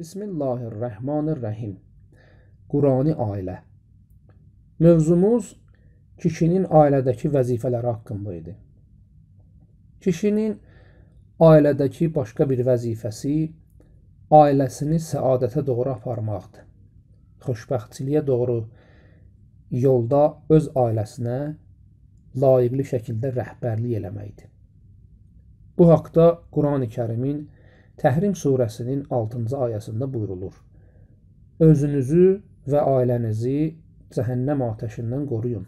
Bismillahirrahmanirrahim. Qurani ailə. Mövzumuz kişinin ailədəki vəzifələri haqqında idi. Kişinin ailədəki başqa bir vəzifəsi ailəsini səadətə doğru aparmaqdır. Xoşbəxtçiliyə doğru yolda öz ailəsinə layiqli şəkildə rəhbərlik eləməkdir. Bu haqqda Qurani-Kərimin Təhrim surəsinin 6-cı ayəsində buyurulur. Özünüzü və ailənizi cəhənnəm atəşindən qoruyun.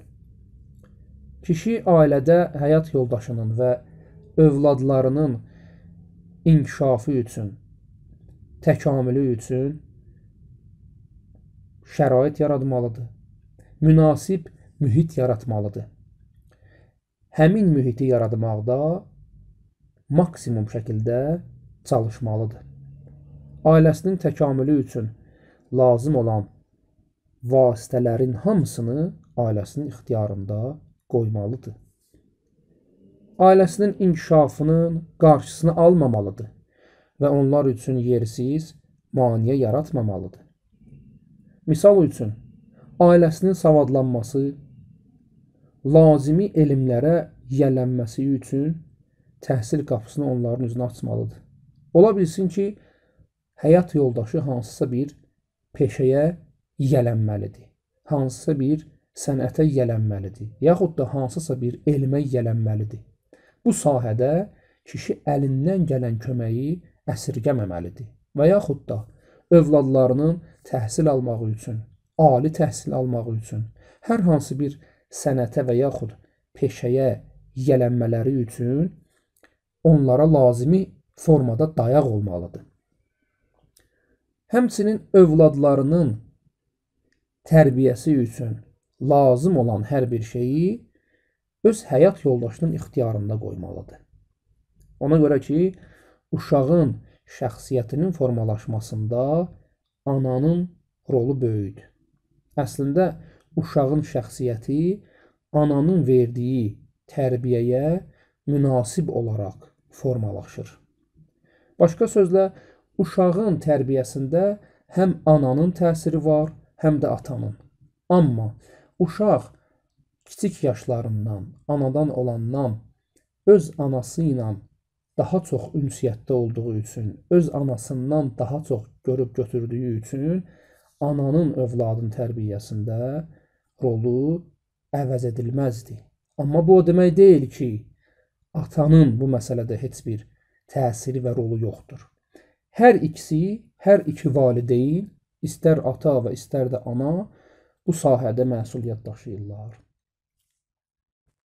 Kişi ailədə həyat yoldaşının və övladlarının inkişafı üçün, təkamülü üçün şərait yaratmalıdır. Münasib mühit yaratmalıdır. Həmin mühiti yaratmaqda maksimum şəkildə çalışmalıdır. Ailəsinin təkamülü üçün lazım olan vasitələrin hamısını ailəsinin ixtiyarında qoymalıdır. Ailəsinin inkişafının qarşısını almamalıdır və onlar üçün yersiz maneə yaratmamalıdır. Misal üçün, ailəsinin savadlanması, lazımi elmlərə yiyələnməsi üçün təhsil qapısını onların üzünə açmalıdır. Ola bilsin ki, həyat yoldaşı hansısa bir peşəyə yiyələnməlidir. Hansısa bir sənətə yiyələnməlidir. Yaxud da hansısa bir elmə yiyələnməlidir. Bu sahədə kişi əlindən gələn köməyi əsirgəməməlidir və yaxud da övladlarının təhsil almağı üçün, ali təhsil almağı üçün hər hansı bir sənətə və yaxud peşəyə yiyələnmələri üçün onlara lazımi formada dayaq olmalıdır. Həmçinin övladlarının tərbiyəsi üçün lazım olan hər bir şeyi öz həyat yoldaşının ixtiyarında qoymalıdır. Ona görə ki, uşağın şəxsiyyətinin formalaşmasında ananın rolu böyükdür. Əslində uşağın şəxsiyyəti ananın verdiyi tərbiyəyə münasib olaraq formalaşır. Başqa sözlə, uşağın tərbiyəsində həm ananın təsiri var, həm də atanın. Amma uşaq kiçik yaşlarından, anadan olandan öz anası ilə daha çox ünsiyyətdə olduğu üçün, öz anasından daha çox görüb götürdüyü üçün ananın övladın tərbiyəsində rolu əvəz edilməzdi. Amma bu o demək deyil ki, atanın bu məsələdə heç bir təsiri və rolu yoxdur. Hər ikisi, hər iki valideyn, istər ata və istər də ana bu sahədə məsuliyyət daşıyırlar.